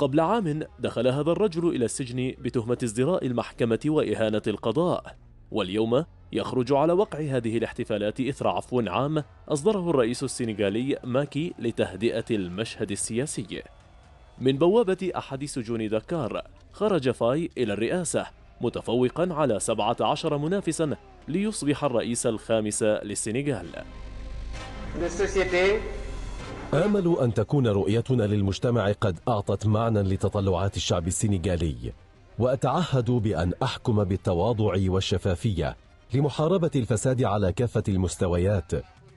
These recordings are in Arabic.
قبل عام دخل هذا الرجل إلى السجن بتهمة ازدراء المحكمة وإهانة القضاء واليوم يخرج على وقع هذه الاحتفالات إثر عفو عام أصدره الرئيس السنغالي ماكي لتهدئة المشهد السياسي من بوابة أحد سجون دكار خرج فاي إلى الرئاسة متفوقا على 17 منافسا ليصبح الرئيس الخامس للسنغال آمل أن تكون رؤيتنا للمجتمع قد أعطت معنى لتطلعات الشعب السنغالي وأتعهد بأن أحكم بالتواضع والشفافية لمحاربة الفساد على كافة المستويات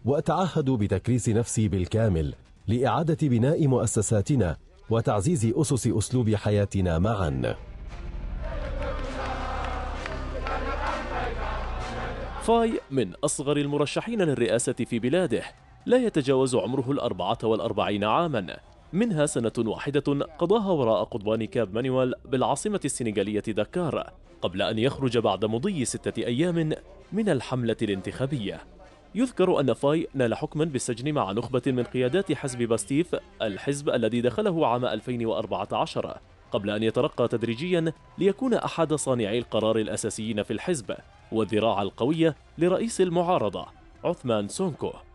وأتعهد بتكريس نفسي بالكامل لإعادة بناء مؤسساتنا وتعزيز أسس أسلوب حياتنا معاً فاي من أصغر المرشحين للرئاسة في بلاده لا يتجاوز عمره الأربعة والأربعين عاما منها سنة واحدة قضاها وراء قضبان كاب مانويل بالعاصمة السنغالية دكار قبل أن يخرج بعد مضي ستة أيام من الحملة الانتخابية يذكر أن فاي نال حكما بالسجن مع نخبة من قيادات حزب باستيف الحزب الذي دخله عام 2014 قبل أن يترقى تدريجيا ليكون أحد صانعي القرار الأساسيين في الحزب والذراع القوية لرئيس المعارضة عثمان سونكو